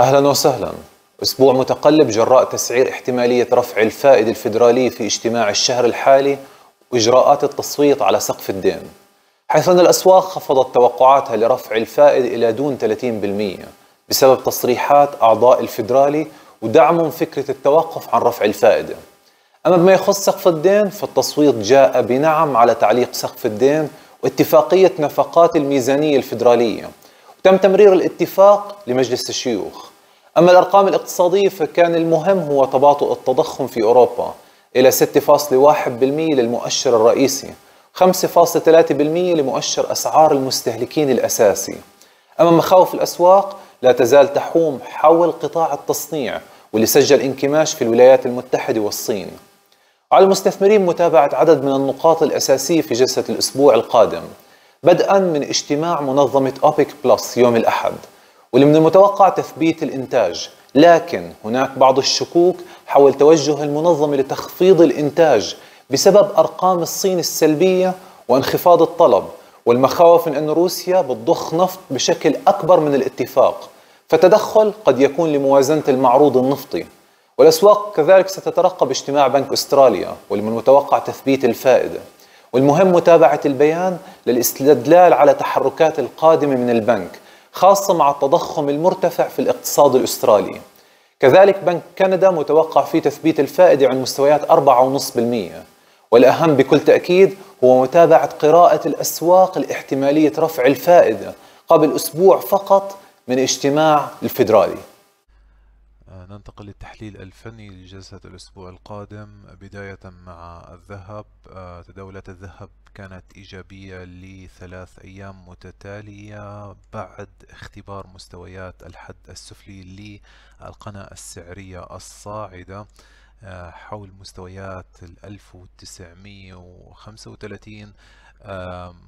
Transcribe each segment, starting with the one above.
أهلا وسهلا أسبوع متقلب جراء تسعير احتمالية رفع الفائدة الفيدرالية في اجتماع الشهر الحالي وإجراءات التصويت على سقف الدين حيث أن الأسواق خفضت توقعاتها لرفع الفائدة إلى دون 30% بسبب تصريحات أعضاء الفيدرالي ودعمهم فكرة التوقف عن رفع الفائدة أما بما يخص سقف الدين فالتصويت جاء بنعم على تعليق سقف الدين واتفاقية نفقات الميزانية الفيدرالية وتم تمرير الاتفاق لمجلس الشيوخ أما الأرقام الاقتصادية فكان المهم هو تباطؤ التضخم في أوروبا إلى 6.1% للمؤشر الرئيسي 5.3% لمؤشر أسعار المستهلكين الأساسي أما مخاوف الأسواق لا تزال تحوم حول قطاع التصنيع واللي سجل انكماش في الولايات المتحدة والصين على المستثمرين متابعة عدد من النقاط الأساسية في جلسة الأسبوع القادم بدءا من اجتماع منظمة أوبيك بلس يوم الأحد واللي من المتوقع تثبيت الإنتاج لكن هناك بعض الشكوك حول توجه المنظمة لتخفيض الإنتاج بسبب أرقام الصين السلبية وانخفاض الطلب والمخاوف من أن روسيا بتضخ نفط بشكل أكبر من الاتفاق فتدخل قد يكون لموازنة المعروض النفطي والأسواق كذلك ستترقب اجتماع بنك أستراليا واللي من المتوقع تثبيت الفائدة والمهم متابعة البيان للاستدلال على تحركات القادمة من البنك خاصة مع التضخم المرتفع في الاقتصاد الأسترالي كذلك بنك كندا متوقع في تثبيت الفائدة عن مستويات 4.5% والأهم بكل تأكيد هو متابعة قراءة الأسواق لاحتمالية رفع الفائدة قبل أسبوع فقط من اجتماع الفيدرالي ننتقل للتحليل الفني لجلسة الأسبوع القادم بداية مع الذهب آه، تداولات الذهب كانت إيجابية لثلاث أيام متتالية بعد اختبار مستويات الحد السفلي للقناة السعرية الصاعدة آه، حول مستويات 1935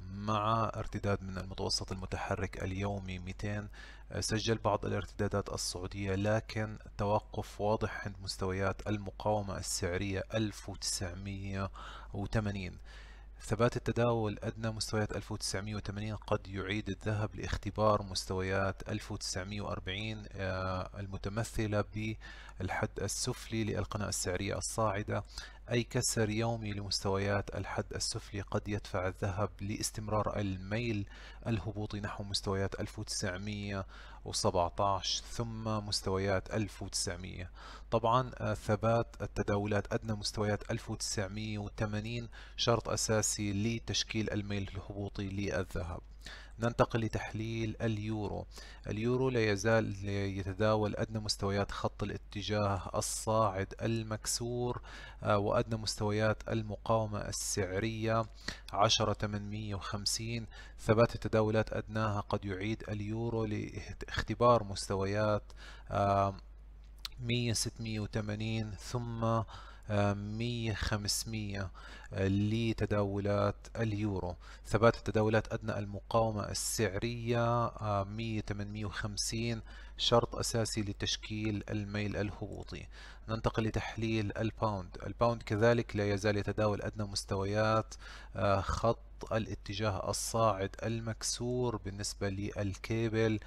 مع ارتداد من المتوسط المتحرك اليومي 200 آه، سجل بعض الارتدادات الصعودية لكن توقف واضح عند مستويات المقاومة السعرية 1980 ثبات التداول أدنى مستويات 1980 قد يعيد الذهب لاختبار مستويات 1940 آه، المتمثلة بالحد السفلي للقناة السعرية الصاعدة أي كسر يومي لمستويات الحد السفلي قد يدفع الذهب لاستمرار الميل الهبوطي نحو مستويات 1917 ثم مستويات 1900 طبعا آه، ثبات التداولات أدنى مستويات 1980 شرط أساسي لتشكيل الميل الهبوطي للذهب ننتقل لتحليل اليورو اليورو لا يزال يتداول أدنى مستويات خط الاتجاه الصاعد المكسور آه، وأدنى مستويات المقاومة السعرية 10850 ثبات التداولات أدناها قد يعيد اليورو لاختبار مستويات 1680 آه، ثم 100 500 لتداولات اليورو ثبات التداولات أدنى المقاومة السعرية 100 آه، 850 شرط أساسي لتشكيل الميل الهبوطي ننتقل لتحليل الباوند الباوند كذلك لا يزال يتداول أدنى مستويات آه، خط الاتجاه الصاعد المكسور بالنسبة للكيبل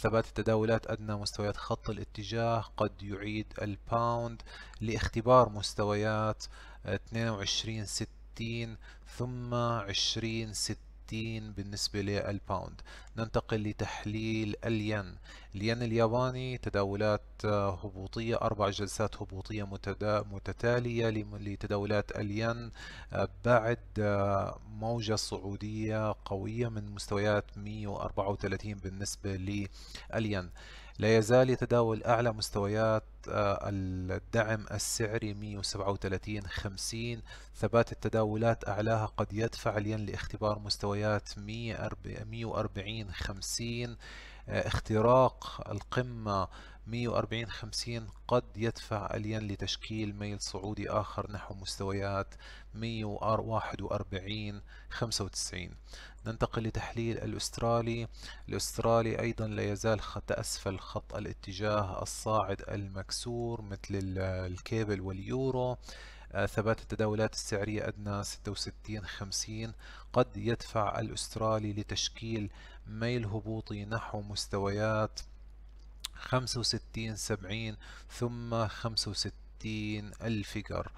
ثبات التداولات أدنى مستويات خط الاتجاه قد يعيد الباوند لاختبار مستويات 22 آه، 60 ثم 20 60 60 بالنسبة للباوند ننتقل لتحليل الين الين الياباني تداولات آه، هبوطية أربع جلسات هبوطية متتالية لتداولات الين آه، بعد آه، موجة صعودية قوية من مستويات 134 بالنسبة للين لا يزال يتداول أعلى مستويات آه، الدعم السعري 137 50 ثبات التداولات أعلاها قد يدفع الين لاختبار مستويات 140 50 آه، اختراق القمة 140 50 قد يدفع الين لتشكيل ميل صعودي آخر نحو مستويات 141 95 ننتقل لتحليل الأسترالي الأسترالي أيضا لا يزال خط أسفل خط الاتجاه الصاعد المكسور مثل الكيبل واليورو آه، ثبات التداولات السعرية أدنى 66 50 قد يدفع الأسترالي لتشكيل ميل هبوطي نحو مستويات خمسة وستين سبعين ثم خمسة وستين الفيجر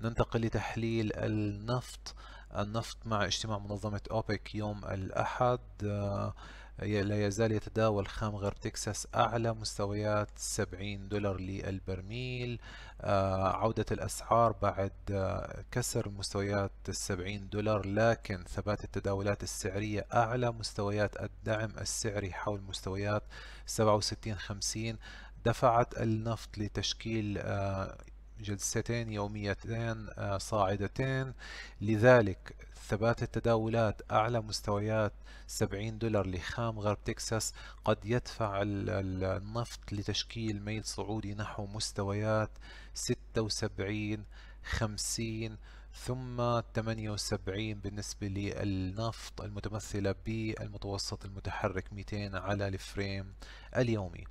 ننتقل لتحليل النفط النفط مع اجتماع منظمة أوبك يوم الأحد آه، لا يزال يتداول خام غرب تكساس أعلى مستويات 70 دولار للبرميل آه، عودة الأسعار بعد آه، كسر مستويات 70 دولار لكن ثبات التداولات السعرية أعلى مستويات الدعم السعري حول مستويات 67 50 دفعت النفط لتشكيل آه، جلستين يوميتين آه، صاعدتين لذلك ثبات التداولات أعلى مستويات 70 دولار لخام غرب تكساس قد يدفع النفط لتشكيل ميل صعودي نحو مستويات 76 50 ثم 78 بالنسبة للنفط المتمثلة بالمتوسط المتحرك 200 على الفريم اليومي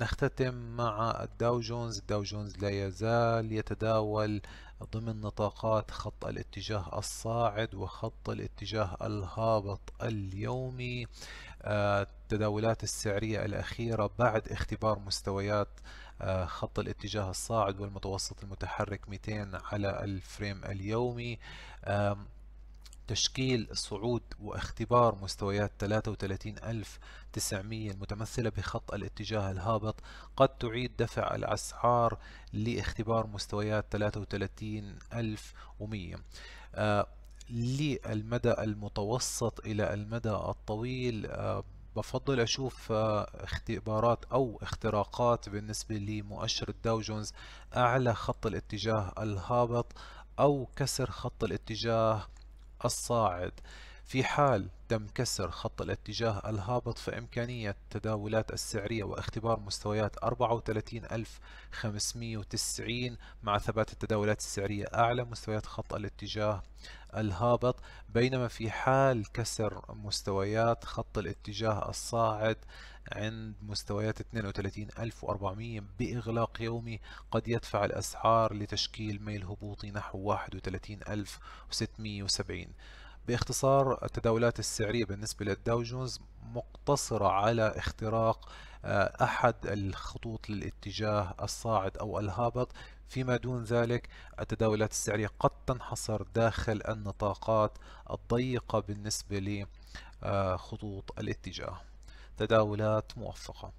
نختتم مع الداو جونز الداو جونز لا يزال يتداول ضمن نطاقات خط الاتجاه الصاعد وخط الاتجاه الهابط اليومي آه، التداولات السعرية الأخيرة بعد اختبار مستويات آه، خط الاتجاه الصاعد والمتوسط المتحرك 200 على الفريم اليومي تشكيل صعود واختبار مستويات 33900 المتمثلة بخط الاتجاه الهابط قد تعيد دفع الأسعار لاختبار مستويات 33100 آه، للمدى المتوسط إلى المدى الطويل آه، بفضل اشوف آه، اختبارات او اختراقات بالنسبه لمؤشر الداو جونز اعلى خط الاتجاه الهابط او كسر خط الاتجاه الصاعد في حال تم كسر خط الاتجاه الهابط فإمكانية التداولات السعرية واختبار مستويات 34590 مع ثبات التداولات السعرية أعلى مستويات خط الاتجاه الهابط بينما في حال كسر مستويات خط الاتجاه الصاعد عند مستويات 32400 بإغلاق يومي قد يدفع الأسعار لتشكيل ميل هبوطي نحو 31670 باختصار التداولات السعرية بالنسبة للداو جونز مقتصرة على اختراق آه، أحد الخطوط للاتجاه الصاعد أو الهابط فيما دون ذلك التداولات السعرية قد تنحصر داخل النطاقات الضيقة بالنسبة لخطوط آه، الاتجاه تداولات موفقة